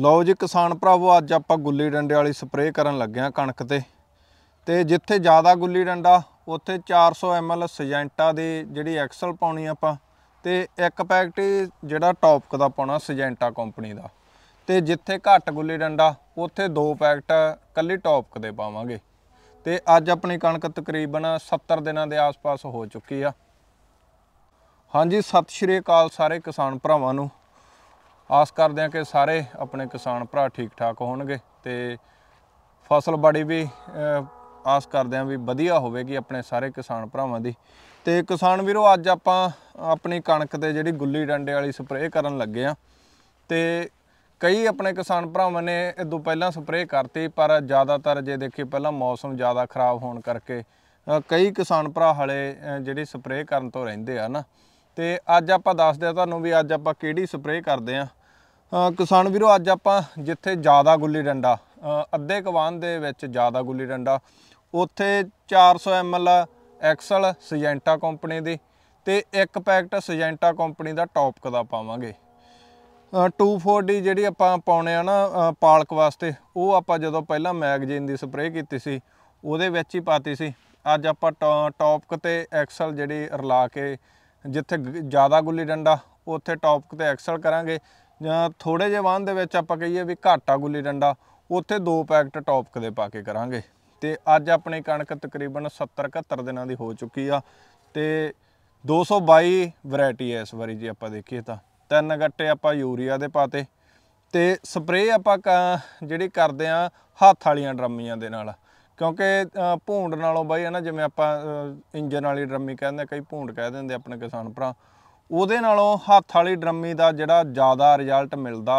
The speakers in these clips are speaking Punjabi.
ਲਓ ਜੀ ਕਿਸਾਨ ਭਰਾਵੋ ਅੱਜ ਆਪਾਂ ਗੁੱਲੀ ਡੰਡੇ ਵਾਲੀ ਸਪਰੇਅ ਕਰਨ ਲੱਗੇ ਆ ਕਣਕ ਤੇ ਤੇ ਜਿੱਥੇ ਜ਼ਿਆਦਾ ਗੁੱਲੀ ਡੰਡਾ ਉੱਥੇ 400 ਐਮਐਲ ਸਜੈਂਟਾ ਦੀ ਜਿਹੜੀ ਐਕਸਲ ਪਾਉਣੀ ਆਪਾਂ ਤੇ ਇੱਕ ਪੈਕਟ ਜਿਹੜਾ ਟੌਪਕ ਦਾ ਪਾਉਣਾ ਸਜੈਂਟਾ ਕੰਪਨੀ ਦਾ ਤੇ ਜਿੱਥੇ ਘੱਟ ਗੁੱਲੀ ਡੰਡਾ ਉੱਥੇ ਦੋ ਪੈਕਟ ਕੱਲੀ ਟੌਪਕ ਦੇ ਪਾਵਾਂਗੇ ਤੇ ਅੱਜ ਆਪਣੀ ਕਣਕ ਤਕਰੀਬਨ 70 ਦਿਨਾਂ ਦੇ ਆਸ-ਪਾਸ ਹੋ ਚੁੱਕੀ ਆ ਹਾਂਜੀ ਸਤਿ ਸ਼੍ਰੀ ਅਕਾਲ ਸਾਰੇ ਕਿਸਾਨ ਭਰਾਵਾਂ ਨੂੰ ਆਸ ਕਰਦੇ ਹਾਂ ਕਿ ਸਾਰੇ ਆਪਣੇ ਕਿਸਾਨ ਭਰਾ ਠੀਕ ਠਾਕ ਹੋਣਗੇ ਤੇ ਫਸਲ ਬਾੜੀ ਵੀ ਆਸ ਕਰਦੇ ਹਾਂ ਵੀ ਵਧੀਆ ਹੋਵੇਗੀ ਆਪਣੇ ਸਾਰੇ ਕਿਸਾਨ ਭਰਾਵਾਂ ਦੀ ਤੇ ਕਿਸਾਨ ਵੀਰੋ ਅੱਜ ਆਪਾਂ ਆਪਣੀ ਕਣਕ ਤੇ ਜਿਹੜੀ ਗੁੱਲੀ ਡੰਡੇ ਵਾਲੀ ਸਪਰੇਅ ਕਰਨ ਲੱਗੇ ਆ ਤੇ ਕਈ ਆਪਣੇ ਕਿਸਾਨ ਭਰਾਵਾਂ ਨੇ ਇਦੋਂ ਪਹਿਲਾਂ ਸਪਰੇਅ ਕਰਤੀ ਪਰ ਜ਼ਿਆਦਾਤਰ ਜੇ ਦੇਖੀ ਪਹਿਲਾਂ ਮੌਸਮ ਜ਼ਿਆਦਾ ਖਰਾਬ ਹੋਣ ਕਰਕੇ ਕਈ ਕਿਸਾਨ ਭਰਾ ਹਲੇ ਜਿਹੜੀ ਸਪਰੇਅ ਕਰਨ ਤੋਂ ਰਹਿੰਦੇ ਆ ਨਾ ਤੇ ਅੱਜ ਆਪਾਂ ਦੱਸਦੇ ਆ ਤੁਹਾਨੂੰ ਵੀ ਅੱਜ ਆਪਾਂ ਕਿਹੜੀ ਸਪਰੇਅ ਕਰਦੇ ਆ ਕਿਸਾਨ ਵੀਰੋ ਅੱਜ ਆਪਾਂ ਜਿੱਥੇ ਜ਼ਿਆਦਾ ਗੁੱਲੀ ਡੰਡਾ ਅੱਧੇ ਕਵਾਨ ਦੇ ਵਿੱਚ ਜ਼ਿਆਦਾ ਗੁੱਲੀ ਡੰਡਾ ਉੱਥੇ 400 ml ਐਕਸਲ ਸਜੈਂਟਾ ਕੰਪਨੀ ਦੀ ਤੇ ਇੱਕ ਪੈਕਟ ਸਜੈਂਟਾ ਕੰਪਨੀ ਦਾ ਟੌਪਕ ਦਾ ਪਾਵਾਂਗੇ 240 ਜਿਹੜੀ ਆਪਾਂ ਪਾਉਣੇ ਆ ਨਾ ਪਾਲਕ ਵਾਸਤੇ ਉਹ ਆਪਾਂ ਜਦੋਂ ਪਹਿਲਾਂ ਮੈਗਜ਼ੀਨ ਦੀ ਸਪਰੇਅ ਕੀਤੀ ਸੀ ਉਹਦੇ ਵਿੱਚ ਹੀ ਪਾਤੀ ਸੀ ਅੱਜ ਆਪਾਂ ਟੌਪਕ ਤੇ ਐਕਸਲ ਜਿਹੜੀ ਰਲਾ ਕੇ ਜਿੱਥੇ ਜ਼ਿਆਦਾ ਗੁੱਲੀ ਡੰਡਾ ਉੱਥੇ ਟੌਪਕ ਤੇ ਐਕਸਲ ਕਰਾਂਗੇ ਜਾਂ ਥੋੜੇ ਜਿਹੇ ਵਾਹਨ ਦੇ ਵਿੱਚ ਆਪਾਂ ਕਹੀਏ ਵੀ ਘਾਟਾ ਗੁੱਲੀ ਡੰਡਾ ਉੱਥੇ ਦੋ ਪੈਕਟ ਟੌਪਕ ਦੇ ਪਾ ਕੇ ਕਰਾਂਗੇ ਤੇ ਅੱਜ ਆਪਣੀ ਕਣਕ ਤਕਰੀਬਨ 70 71 ਦਿਨਾਂ ਦੀ ਹੋ ਚੁੱਕੀ ਆ ਤੇ 222 ਵੈਰਾਈਟੀ ਐ ਇਸ ਵਾਰੀ ਜੀ ਆਪਾਂ ਦੇਖੀਏ ਤਾਂ ਤਿੰਨ ਗੱਟੇ ਆਪਾਂ ਯੂਰੀਆ ਦੇ ਪਾਤੇ ਤੇ ਸਪਰੇਅ ਆਪਾਂ ਜਿਹੜੀ ਕਰਦੇ ਆ ਹੱਥ ਵਾਲੀਆਂ ਡਰਮੀਆਂ ਦੇ ਨਾਲ ਕਿਉਂਕਿ ਭੂੰਡ ਨਾਲੋਂ ਬਾਈ ਹੈ ਨਾ ਜਿਵੇਂ ਆਪਾਂ ਇੰਜਨ ਵਾਲੀ ਡਰਮੀ ਕਹਿੰਦੇ ਕਈ ਭੂੰਡ ਕਹਿ ਦਿੰਦੇ ਆਪਣੇ ਕਿਸਾਨ ਭਰਾ ਉਹਦੇ ਨਾਲੋਂ ਹੱਥ ਵਾਲੀ ਡਰਮੀ ਦਾ ਜਿਹੜਾ ਜ਼ਿਆਦਾ ਰਿਜ਼ਲਟ ਮਿਲਦਾ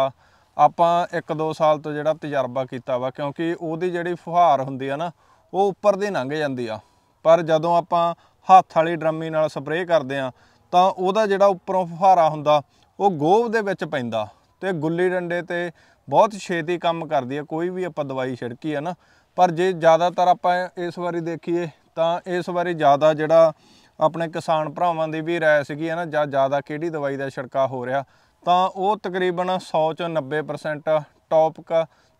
ਆਪਾਂ 1-2 ਸਾਲ ਤੋਂ ਜਿਹੜਾ ਤਜਰਬਾ ਕੀਤਾ ਵਾ ਕਿਉਂਕਿ ਉਹਦੀ ਜਿਹੜੀ ਫੁਹਾਰ ਹੁੰਦੀ ਆ ਨਾ ਉਹ ਉੱਪਰ ਦੀ ਲੰਘ ਜਾਂਦੀ ਆ ਪਰ ਜਦੋਂ ਆਪਾਂ ਹੱਥ ਵਾਲੀ ਡਰਮੀ ਨਾਲ ਸਪਰੇਅ ਕਰਦੇ ਆ ਤਾਂ ਉਹਦਾ ਜਿਹੜਾ ਉੱਪਰੋਂ ਫੁਹਾਰਾ ਹੁੰਦਾ ਉਹ ਗੋਭ ਦੇ ਵਿੱਚ ਪੈਂਦਾ ਤੇ ਗੁੱਲੀ ਡੰਡੇ ਤੇ ਬਹੁਤ ਛੇਤੀ ਕੰਮ ਕਰਦੀ ਆ ਕੋਈ ਵੀ ਆਪਾਂ ਦਵਾਈ ਛਿੜਕੀ ਆ ਨਾ ਪਰ ਜੇ ਜ਼ਿਆਦਾਤਰ ਆਪਾਂ ਇਸ ਵਾਰੀ ਦੇਖੀਏ ਤਾਂ ਇਸ ਵਾਰੀ ਜ਼ਿਆਦਾ ਜਿਹੜਾ ਆਪਣੇ ਕਿਸਾਨ ਭਰਾਵਾਂ ਦੀ ਵੀ رائے ਸੀਗੀ ਹੈ ਨਾ ਜਾਂ ਜ਼ਿਆਦਾ ਕਿਹੜੀ ਦਵਾਈ ਦਾ ਛਿੜਕਾ ਹੋ ਰਿਹਾ ਤਾਂ ਉਹ ਤਕਰੀਬਨ 100 ਚੋਂ 90% ਟੌਪਕ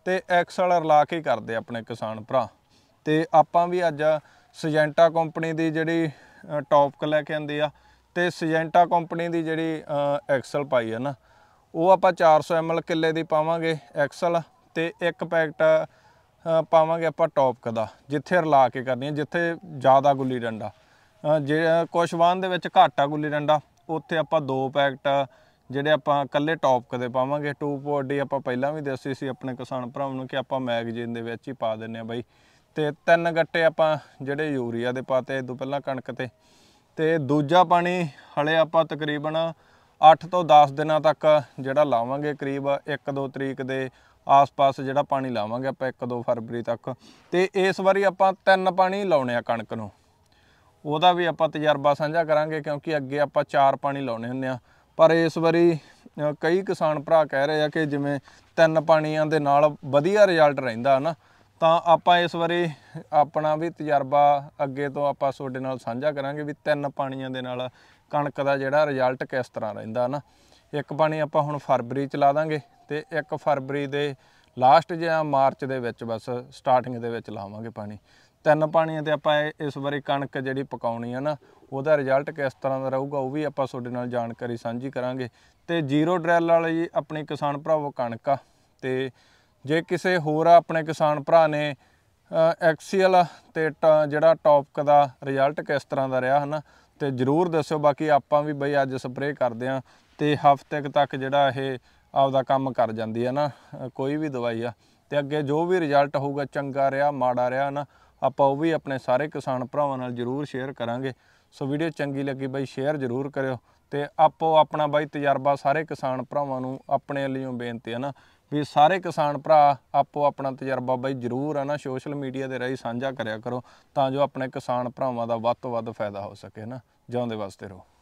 ਤੇ ਐਕਸਲ ਰਲਾ ਕੇ ਕਰਦੇ ਆਪਣੇ ਕਿਸਾਨ ਭਰਾ ਤੇ ਆਪਾਂ ਵੀ ਅੱਜ ਸਜੈਂਟਾ ਕੰਪਨੀ ਦੀ ਜਿਹੜੀ ਟੌਪਕ ਲੈ ਕੇ ਆਂਦੇ ਆ ਤੇ ਸਜੈਂਟਾ ਕੰਪਨੀ ਦੀ ਜਿਹੜੀ ਐਕਸਲ ਪਾਈ ਹੈ ਨਾ ਉਹ ਆਪਾਂ 400 ml ਕਿੱਲੇ ਦੀ ਪਾਵਾਂਗੇ ਐਕਸਲ ਤੇ ਇੱਕ ਪੈਕਟ ਪਾਵਾਂਗੇ ਆਪਾਂ ਟੌਪਕ ਦਾ ਜਿੱਥੇ ਰਲਾ ਕੇ ਕਰਨੀ ਹੈ ਜਿੱਥੇ ਜ਼ਿਆਦਾ ਗੁੱਲੀ ਡੰਡਾ ਕੁਸ਼ਵਾਨ ਦੇ ਵਿੱਚ ਘਾਟਾ ਗੁੱਲੀ ਡੰਡਾ ਉੱਥੇ ਆਪਾਂ ਦੋ ਪੈਕਟ ਜਿਹੜੇ ਆਪਾਂ ਕੱਲੇ ਟੌਪਕ ਦੇ ਪਾਵਾਂਗੇ 240 ਆਪਾਂ ਪਹਿਲਾਂ ਵੀ ਦੱਸੀ ਸੀ ਆਪਣੇ ਕਿਸਾਨ ਭਰਾਵਾਂ ਨੂੰ ਕਿ ਆਪਾਂ ਮੈਗਜ਼ੀਨ ਦੇ ਵਿੱਚ ਹੀ ਪਾ ਦਿੰਨੇ ਆ ਬਾਈ ਤੇ ਤਿੰਨ ਗੱਟੇ ਆਪਾਂ ਜਿਹੜੇ ਯੂਰੀਆ ਦੇ ਪਾਤੇ ਇਦੋਂ ਪਹਿਲਾਂ ਕਣਕ ਤੇ ਤੇ ਦੂਜਾ ਪਾਣੀ ਹਲੇ ਆਪਾਂ ਤਕਰੀਬਨ 8 ਤੋਂ 10 ਦਿਨਾਂ ਤੱਕ ਜਿਹੜਾ ਲਾਵਾਂਗੇ ਕਰੀਬ 1-2 ਤਰੀਕ ਦੇ ਆਸ-ਪਾਸ ਜਿਹੜਾ ਪਾਣੀ ਲਾਵਾਂਗੇ ਆਪਾਂ 1-2 ਫਰਵਰੀ ਤੱਕ ਤੇ ਇਸ ਵਾਰੀ ਆਪਾਂ ਤਿੰਨ ਪਾਣੀ ਲਾਉਣੇ ਆ ਕਣਕ ਨੂੰ ਉਹਦਾ ਵੀ ਆਪਾਂ ਤਜਰਬਾ ਸਾਂਝਾ ਕਰਾਂਗੇ ਕਿਉਂਕਿ ਅੱਗੇ ਆਪਾਂ ਚਾਰ ਪਾਣੀ ਲਾਉਣੇ ਹੁੰਦੇ ਆ ਪਰ ਇਸ ਵਾਰੀ ਕਈ ਕਿਸਾਨ ਭਰਾ ਕਹਿ ਰਹੇ ਆ ਕਿ ਜਿਵੇਂ ਤਿੰਨ ਪਾਣੀਆਂ ਦੇ ਨਾਲ ਵਧੀਆ ਰਿਜ਼ਲਟ ਰਹਿੰਦਾ ਹਨਾ ਤਾਂ ਆਪਾਂ ਇਸ ਵਾਰੀ ਆਪਣਾ ਵੀ ਤਜਰਬਾ ਅੱਗੇ ਤੋਂ ਆਪਾਂ ਤੁਹਾਡੇ ਨਾਲ ਸਾਂਝਾ ਕਰਾਂਗੇ ਵੀ ਤਿੰਨ ਪਾਣੀਆਂ ਦੇ ਨਾਲ ਕਣਕ ਦਾ ਜਿਹੜਾ ਰਿਜ਼ਲਟ ਕਿਸ ਤਰ੍ਹਾਂ ਰਹਿੰਦਾ ਹਨਾ ਇੱਕ ਪਾਣੀ ਆਪਾਂ ਹੁਣ ਫਰਵਰੀ ਚ ਲਾ ਦਾਂਗੇ ਤੇ ਇੱਕ ਫਰਵਰੀ ਦੇ ਲਾਸਟ ਜਾਂ ਮਾਰਚ ਦੇ ਵਿੱਚ ਬਸ ਸਟਾਰਟਿੰਗ ਦੇ ਵਿੱਚ ਲਾਵਾਂਗੇ ਪਾਣੀ ਤਿੰਨ ਪਾਣੀਆਂ ਤੇ ਆਪਾਂ ਇਸ ਵਾਰੀ ਕਣਕ ਜਿਹੜੀ ਪਕਾਉਣੀ ਹੈ ਨਾ ਉਹਦਾ ਰਿਜ਼ਲਟ ਕਿਸ ਤਰ੍ਹਾਂ ਦਾ ਰਹੂਗਾ ਉਹ ਵੀ ਆਪਾਂ ਤੁਹਾਡੇ ਨਾਲ ਜਾਣਕਾਰੀ ਸਾਂਝੀ ਕਰਾਂਗੇ ਤੇ ਜ਼ੀਰੋ ਡਰੈਲ ਵਾਲੀ ਆਪਣੇ ਕਿਸਾਨ ਭਰਾਵੋ ਕਣਕ ਆ ਤੇ ਜੇ ਕਿਸੇ ਹੋਰ ਆਪਣੇ ਕਿਸਾਨ ਭਰਾ ਨੇ ਐਕਸੀਐਲ ਤੇ ਜਿਹੜਾ ਟੌਪਕ ਦਾ ਰਿਜ਼ਲਟ ਕਿਸ ਤਰ੍ਹਾਂ ਦਾ ਰਿਹਾ ਹਨਾ ਤੇ ਜਰੂਰ ਦੱਸਿਓ ਬਾਕੀ ਆਪਾਂ ਵੀ ਬਈ ਅੱਜ ਸਪਰੇਅ ਕਰਦੇ ਆਂ ਤੇ ਹਫ਼ਤੇ ਤੱਕ ਜਿਹੜਾ ਇਹ ਆਪਦਾ ਕੰਮ ਕਰ ਜਾਂਦੀ ਹੈ ਨਾ ਕੋਈ ਵੀ ਦਵਾਈ ਆ ਤੇ ਅੱਗੇ ਜੋ ਵੀ ਰਿਜ਼ਲਟ ਹੋਊਗਾ ਚੰਗਾ ਰਿਹਾ ਮਾੜਾ ਰਿਹਾ ਨਾ ਆਪਾਂ ਉਹ ਵੀ ਆਪਣੇ ਸਾਰੇ ਕਿਸਾਨ ਭਰਾਵਾਂ ਨਾਲ ਜਰੂਰ ਸ਼ੇਅਰ ਕਰਾਂਗੇ ਸੋ ਵੀਡੀਓ ਚੰਗੀ ਲੱਗੀ ਬਾਈ ਸ਼ੇਅਰ ਜਰੂਰ ਕਰਿਓ ਤੇ ਆਪੋ ਆਪਣਾ ਬਾਈ ਤਜਰਬਾ ਸਾਰੇ ਕਿਸਾਨ ਭਰਾਵਾਂ ਨੂੰ ਆਪਣੇ ਲਈ ਬੇਨਤੀ ਹੈ ਨਾ ਵੀ ਸਾਰੇ ਕਿਸਾਨ ਭਰਾ ਆਪੋ ਆਪਣਾ ਤਜਰਬਾ ਬਾਈ ਜਰੂਰ ਹੈ ਨਾ ਸੋਸ਼ਲ ਮੀਡੀਆ ਦੇ ਰਾਹੀਂ ਸਾਂਝਾ ਕਰਿਆ ਕਰੋ ਤਾਂ ਜੋ ਆਪਣੇ ਕਿਸਾਨ ਭਰਾਵਾਂ ਦਾ ਵੱਧ ਤੋਂ ਵੱਧ ਫਾਇਦਾ ਹੋ ਸਕੇ ਨਾ ਜਿਉਂਦੇ ਵਾਸਤੇ ਰਹੋ